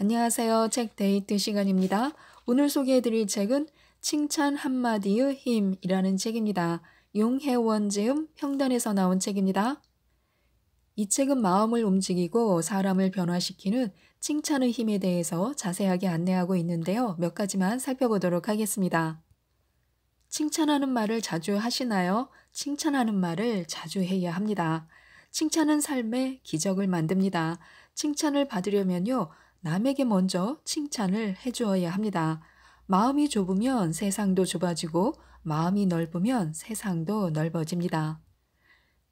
안녕하세요. 책 데이트 시간입니다. 오늘 소개해드릴 책은 칭찬 한마디의 힘이라는 책입니다. 용해원 지음 평단에서 나온 책입니다. 이 책은 마음을 움직이고 사람을 변화시키는 칭찬의 힘에 대해서 자세하게 안내하고 있는데요. 몇 가지만 살펴보도록 하겠습니다. 칭찬하는 말을 자주 하시나요? 칭찬하는 말을 자주 해야 합니다. 칭찬은 삶의 기적을 만듭니다. 칭찬을 받으려면요. 남에게 먼저 칭찬을 해주어야 합니다. 마음이 좁으면 세상도 좁아지고 마음이 넓으면 세상도 넓어집니다.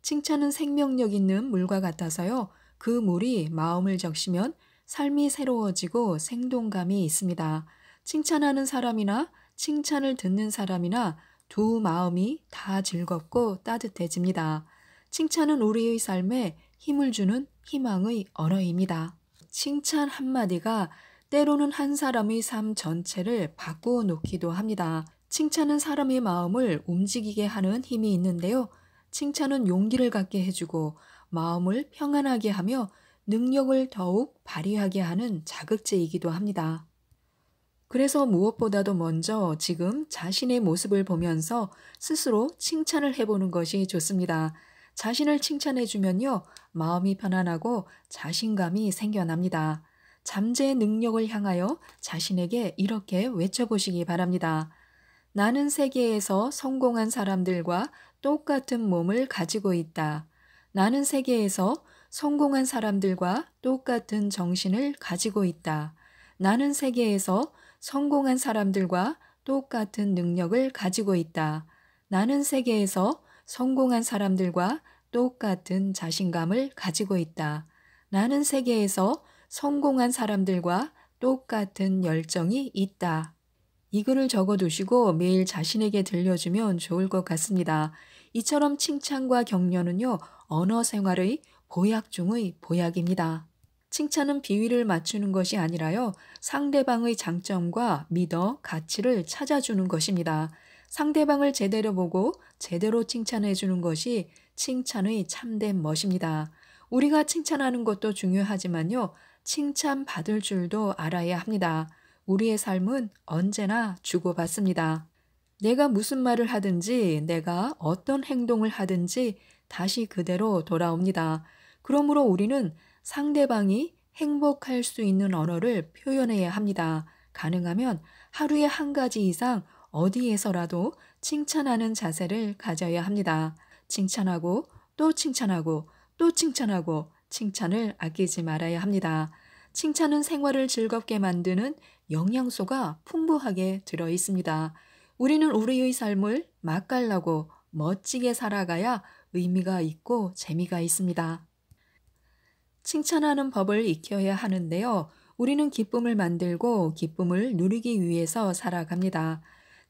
칭찬은 생명력 있는 물과 같아서요. 그 물이 마음을 적시면 삶이 새로워지고 생동감이 있습니다. 칭찬하는 사람이나 칭찬을 듣는 사람이나 두 마음이 다 즐겁고 따뜻해집니다. 칭찬은 우리의 삶에 힘을 주는 희망의 언어입니다. 칭찬 한마디가 때로는 한 사람의 삶 전체를 바꾸어 놓기도 합니다. 칭찬은 사람의 마음을 움직이게 하는 힘이 있는데요. 칭찬은 용기를 갖게 해주고 마음을 평안하게 하며 능력을 더욱 발휘하게 하는 자극제이기도 합니다. 그래서 무엇보다도 먼저 지금 자신의 모습을 보면서 스스로 칭찬을 해보는 것이 좋습니다. 자신을 칭찬해주면요, 마음이 편안하고 자신감이 생겨납니다. 잠재 능력을 향하여 자신에게 이렇게 외쳐보시기 바랍니다. 나는 세계에서 성공한 사람들과 똑같은 몸을 가지고 있다. 나는 세계에서 성공한 사람들과 똑같은 정신을 가지고 있다. 나는 세계에서 성공한 사람들과 똑같은 능력을 가지고 있다. 나는 세계에서 성공한 사람들과 똑같은 자신감을 가지고 있다. 나는 세계에서 성공한 사람들과 똑같은 열정이 있다. 이 글을 적어두시고 매일 자신에게 들려주면 좋을 것 같습니다. 이처럼 칭찬과 격려는요, 언어 생활의 보약 중의 보약입니다. 칭찬은 비위를 맞추는 것이 아니라요, 상대방의 장점과 믿어, 가치를 찾아주는 것입니다. 상대방을 제대로 보고 제대로 칭찬해 주는 것이 칭찬의 참된 멋입니다. 우리가 칭찬하는 것도 중요하지만요. 칭찬받을 줄도 알아야 합니다. 우리의 삶은 언제나 주고받습니다. 내가 무슨 말을 하든지 내가 어떤 행동을 하든지 다시 그대로 돌아옵니다. 그러므로 우리는 상대방이 행복할 수 있는 언어를 표현해야 합니다. 가능하면 하루에 한 가지 이상 어디에서라도 칭찬하는 자세를 가져야 합니다. 칭찬하고 또 칭찬하고 또 칭찬하고 칭찬을 아끼지 말아야 합니다. 칭찬은 생활을 즐겁게 만드는 영양소가 풍부하게 들어 있습니다. 우리는 우리의 삶을 맛깔나고 멋지게 살아가야 의미가 있고 재미가 있습니다. 칭찬하는 법을 익혀야 하는데요. 우리는 기쁨을 만들고 기쁨을 누리기 위해서 살아갑니다.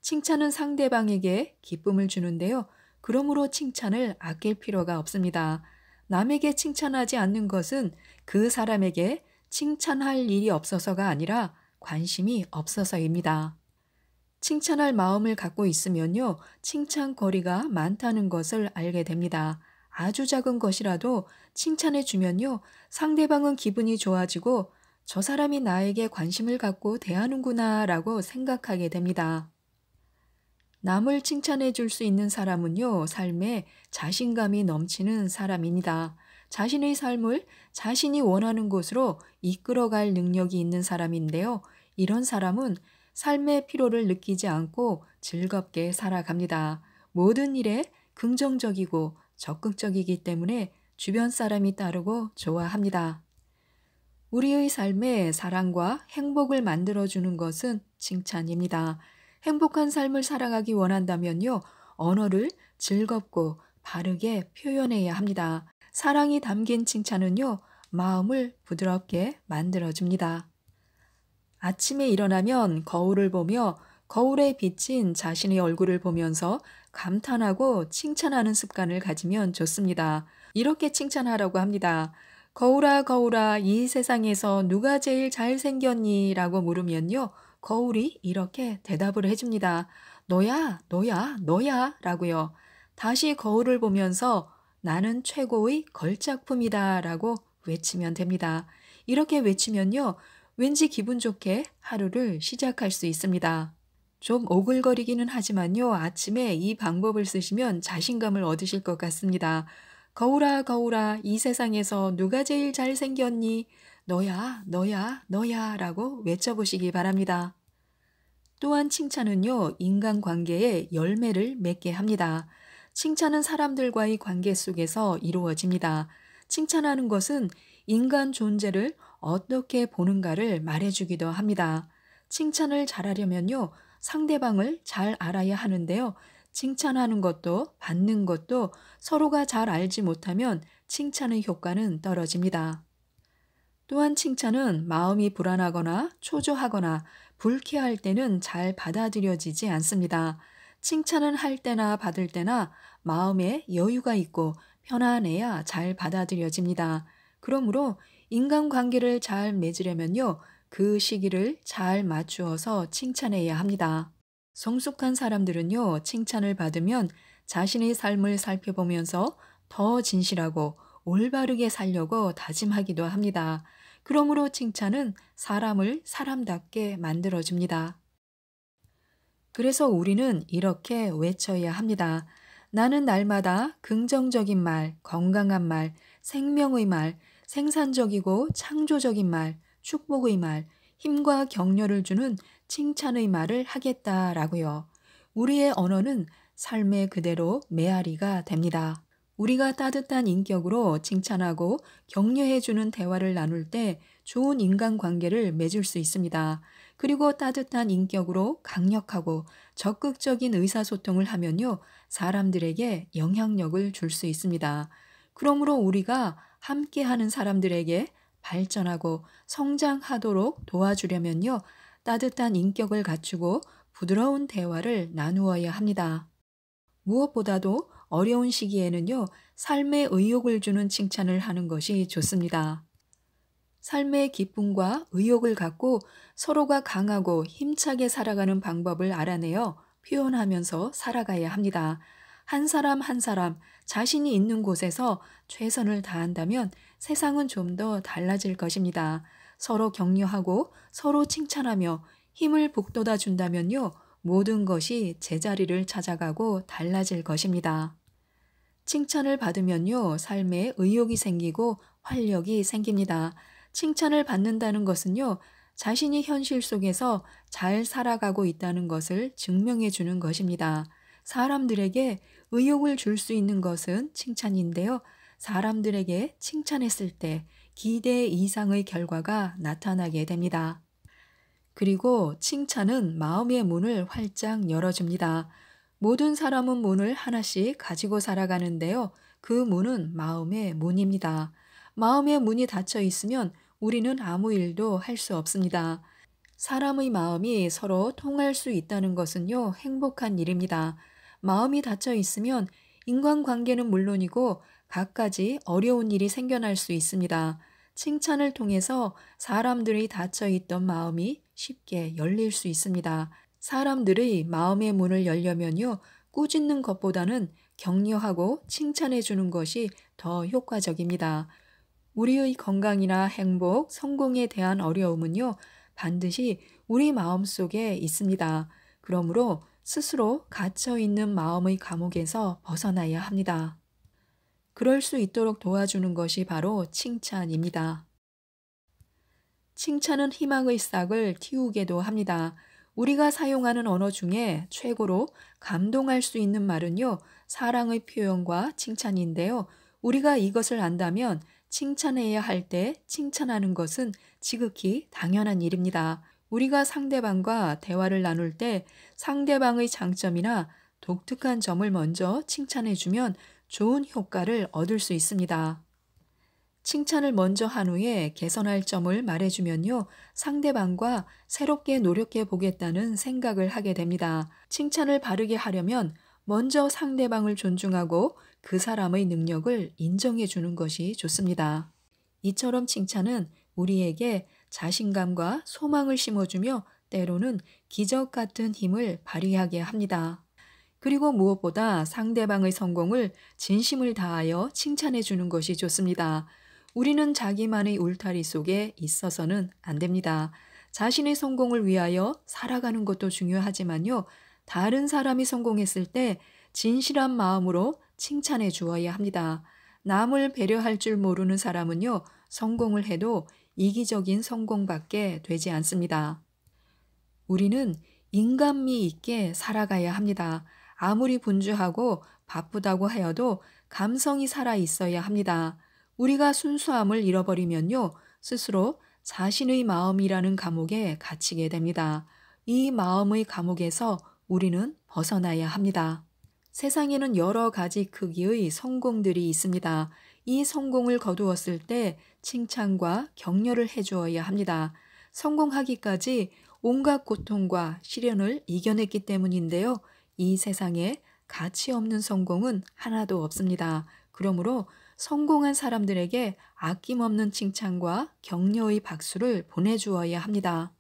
칭찬은 상대방에게 기쁨을 주는데요. 그러므로 칭찬을 아낄 필요가 없습니다. 남에게 칭찬하지 않는 것은 그 사람에게 칭찬할 일이 없어서가 아니라 관심이 없어서입니다. 칭찬할 마음을 갖고 있으면요, 칭찬거리가 많다는 것을 알게 됩니다. 아주 작은 것이라도 칭찬해 주면요, 상대방은 기분이 좋아지고 저 사람이 나에게 관심을 갖고 대하는구나 라고 생각하게 됩니다. 남을 칭찬해 줄 수 있는 사람은요, 삶에 자신감이 넘치는 사람입니다. 자신의 삶을 자신이 원하는 곳으로 이끌어갈 능력이 있는 사람인데요. 이런 사람은 삶의 피로를 느끼지 않고 즐겁게 살아갑니다. 모든 일에 긍정적이고 적극적이기 때문에 주변 사람이 따르고 좋아합니다. 우리의 삶에 사랑과 행복을 만들어주는 것은 칭찬입니다. 행복한 삶을 살아가기 원한다면요. 언어를 즐겁고 바르게 표현해야 합니다. 사랑이 담긴 칭찬은요. 마음을 부드럽게 만들어줍니다. 아침에 일어나면 거울을 보며 거울에 비친 자신의 얼굴을 보면서 감탄하고 칭찬하는 습관을 가지면 좋습니다. 이렇게 칭찬하라고 합니다. 거울아, 거울아, 이 세상에서 누가 제일 잘생겼니? 라고 물으면요. 거울이 이렇게 대답을 해줍니다. 너야, 너야, 너야 라고요. 다시 거울을 보면서 나는 최고의 걸작품이다 라고 외치면 됩니다. 이렇게 외치면요. 왠지 기분 좋게 하루를 시작할 수 있습니다. 좀 오글거리기는 하지만요. 아침에 이 방법을 쓰시면 자신감을 얻으실 것 같습니다. 거울아, 거울아, 이 세상에서 누가 제일 잘생겼니? 너야, 너야, 너야 라고 외쳐보시기 바랍니다. 또한 칭찬은요, 인간관계에 열매를 맺게 합니다. 칭찬은 사람들과의 관계 속에서 이루어집니다. 칭찬하는 것은 인간 존재를 어떻게 보는가를 말해주기도 합니다. 칭찬을 잘하려면요, 상대방을 잘 알아야 하는데요. 칭찬하는 것도 받는 것도 서로가 잘 알지 못하면 칭찬의 효과는 떨어집니다. 또한 칭찬은 마음이 불안하거나 초조하거나 불쾌할 때는 잘 받아들여지지 않습니다. 칭찬은 할 때나 받을 때나 마음에 여유가 있고 편안해야 잘 받아들여집니다. 그러므로 인간관계를 잘 맺으려면요. 그 시기를 잘 맞추어서 칭찬해야 합니다. 성숙한 사람들은요. 칭찬을 받으면 자신의 삶을 살펴보면서 더 진실하고 올바르게 살려고 다짐하기도 합니다. 그러므로 칭찬은 사람을 사람답게 만들어줍니다. 그래서 우리는 이렇게 외쳐야 합니다. 나는 날마다 긍정적인 말, 건강한 말, 생명의 말, 생산적이고 창조적인 말, 축복의 말, 힘과 격려를 주는 칭찬의 말을 하겠다라고요. 우리의 언어는 삶의 그대로 메아리가 됩니다. 우리가 따뜻한 인격으로 칭찬하고 격려해주는 대화를 나눌 때 좋은 인간관계를 맺을 수 있습니다. 그리고 따뜻한 인격으로 강력하고 적극적인 의사소통을 하면요, 사람들에게 영향력을 줄 수 있습니다. 그러므로 우리가 함께하는 사람들에게 발전하고 성장하도록 도와주려면요, 따뜻한 인격을 갖추고 부드러운 대화를 나누어야 합니다. 무엇보다도 어려운 시기에는요, 삶의 의욕을 주는 칭찬을 하는 것이 좋습니다. 삶의 기쁨과 의욕을 갖고 서로가 강하고 힘차게 살아가는 방법을 알아내어 표현하면서 살아가야 합니다. 한 사람 한 사람 자신이 있는 곳에서 최선을 다한다면 세상은 좀 더 달라질 것입니다. 서로 격려하고 서로 칭찬하며 힘을 북돋아 준다면요. 모든 것이 제자리를 찾아가고 달라질 것입니다. 칭찬을 받으면요, 삶에 의욕이 생기고 활력이 생깁니다. 칭찬을 받는다는 것은요, 자신이 현실 속에서 잘 살아가고 있다는 것을 증명해 주는 것입니다. 사람들에게 의욕을 줄 수 있는 것은 칭찬인데요. 사람들에게 칭찬했을 때 기대 이상의 결과가 나타나게 됩니다. 그리고 칭찬은 마음의 문을 활짝 열어줍니다. 모든 사람은 문을 하나씩 가지고 살아가는데요. 그 문은 마음의 문입니다. 마음의 문이 닫혀 있으면 우리는 아무 일도 할 수 없습니다. 사람의 마음이 서로 통할 수 있다는 것은요, 행복한 일입니다. 마음이 닫혀 있으면 인간관계는 물론이고 갖가지 어려운 일이 생겨날 수 있습니다. 칭찬을 통해서 사람들이 닫혀 있던 마음이 쉽게 열릴 수 있습니다. 사람들의 마음의 문을 열려면요, 꾸짖는 것보다는 격려하고 칭찬해 주는 것이 더 효과적입니다. 우리의 건강이나 행복, 성공에 대한 어려움은요, 반드시 우리 마음 속에 있습니다. 그러므로 스스로 갇혀있는 마음의 감옥에서 벗어나야 합니다. 그럴 수 있도록 도와주는 것이 바로 칭찬입니다. 칭찬은 희망의 싹을 틔우게도 합니다. 우리가 사용하는 언어 중에 최고로 감동할 수 있는 말은요, 사랑의 표현과 칭찬인데요. 우리가 이것을 안다면 칭찬해야 할 때 칭찬하는 것은 지극히 당연한 일입니다. 우리가 상대방과 대화를 나눌 때 상대방의 장점이나 독특한 점을 먼저 칭찬해주면 좋은 효과를 얻을 수 있습니다. 칭찬을 먼저 한 후에 개선할 점을 말해주면요. 상대방과 새롭게 노력해 보겠다는 생각을 하게 됩니다. 칭찬을 바르게 하려면 먼저 상대방을 존중하고 그 사람의 능력을 인정해 주는 것이 좋습니다. 이처럼 칭찬은 우리에게 자신감과 소망을 심어주며 때로는 기적 같은 힘을 발휘하게 합니다. 그리고 무엇보다 상대방의 성공을 진심을 다하여 칭찬해 주는 것이 좋습니다. 우리는 자기만의 울타리 속에 있어서는 안 됩니다. 자신의 성공을 위하여 살아가는 것도 중요하지만요. 다른 사람이 성공했을 때 진실한 마음으로 칭찬해 주어야 합니다. 남을 배려할 줄 모르는 사람은요. 성공을 해도 이기적인 성공밖에 되지 않습니다. 우리는 인간미 있게 살아가야 합니다. 아무리 분주하고 바쁘다고 하여도 감성이 살아 있어야 합니다. 우리가 순수함을 잃어버리면요, 스스로 자신의 마음이라는 감옥에 갇히게 됩니다. 이 마음의 감옥에서 우리는 벗어나야 합니다. 세상에는 여러 가지 크기의 성공들이 있습니다. 이 성공을 거두었을 때 칭찬과 격려를 해주어야 합니다. 성공하기까지 온갖 고통과 시련을 이겨냈기 때문인데요. 이 세상에 가치 없는 성공은 하나도 없습니다. 그러므로 성공한 사람들에게 아낌없는 칭찬과 격려의 박수를 보내주어야 합니다.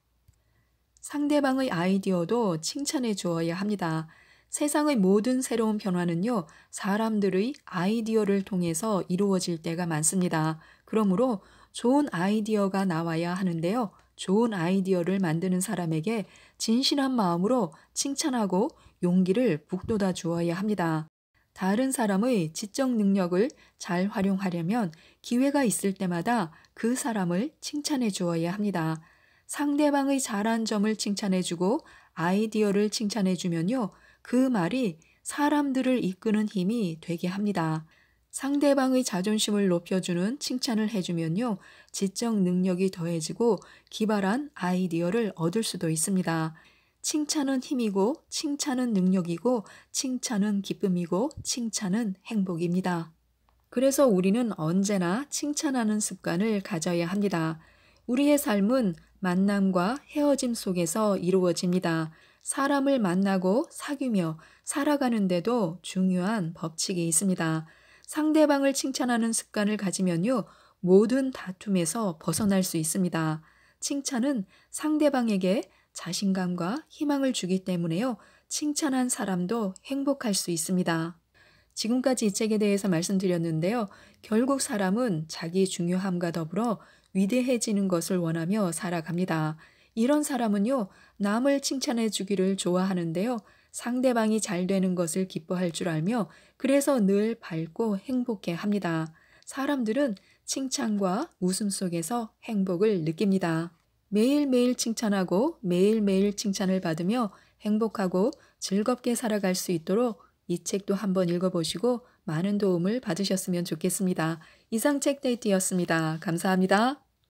상대방의 아이디어도 칭찬해 주어야 합니다. 세상의 모든 새로운 변화는요, 사람들의 아이디어를 통해서 이루어질 때가 많습니다. 그러므로 좋은 아이디어가 나와야 하는데요. 좋은 아이디어를 만드는 사람에게 진실한 마음으로 칭찬하고 용기를 북돋아 주어야 합니다. 다른 사람의 지적 능력을 잘 활용하려면 기회가 있을 때마다 그 사람을 칭찬해 주어야 합니다. 상대방의 잘한 점을 칭찬해 주고 아이디어를 칭찬해 주면요. 그 말이 사람들을 이끄는 힘이 되게 합니다. 상대방의 자존심을 높여주는 칭찬을 해주면요. 지적 능력이 더해지고 기발한 아이디어를 얻을 수도 있습니다. 칭찬은 힘이고, 칭찬은 능력이고, 칭찬은 기쁨이고, 칭찬은 행복입니다. 그래서 우리는 언제나 칭찬하는 습관을 가져야 합니다. 우리의 삶은 만남과 헤어짐 속에서 이루어집니다. 사람을 만나고 사귀며 살아가는데도 중요한 법칙이 있습니다. 상대방을 칭찬하는 습관을 가지면요, 모든 다툼에서 벗어날 수 있습니다. 칭찬은 상대방에게 자신감과 희망을 주기 때문에요. 칭찬한 사람도 행복할 수 있습니다. 지금까지 이 책에 대해서 말씀드렸는데요. 결국 사람은 자기 중요함과 더불어 위대해지는 것을 원하며 살아갑니다. 이런 사람은요, 남을 칭찬해 주기를 좋아하는데요. 상대방이 잘 되는 것을 기뻐할 줄 알며 그래서 늘 밝고 행복해 합니다. 사람들은 칭찬과 웃음 속에서 행복을 느낍니다. 매일매일 칭찬하고 매일매일 칭찬을 받으며 행복하고 즐겁게 살아갈 수 있도록 이 책도 한번 읽어보시고 많은 도움을 받으셨으면 좋겠습니다. 이상 책 데이트였습니다. 감사합니다.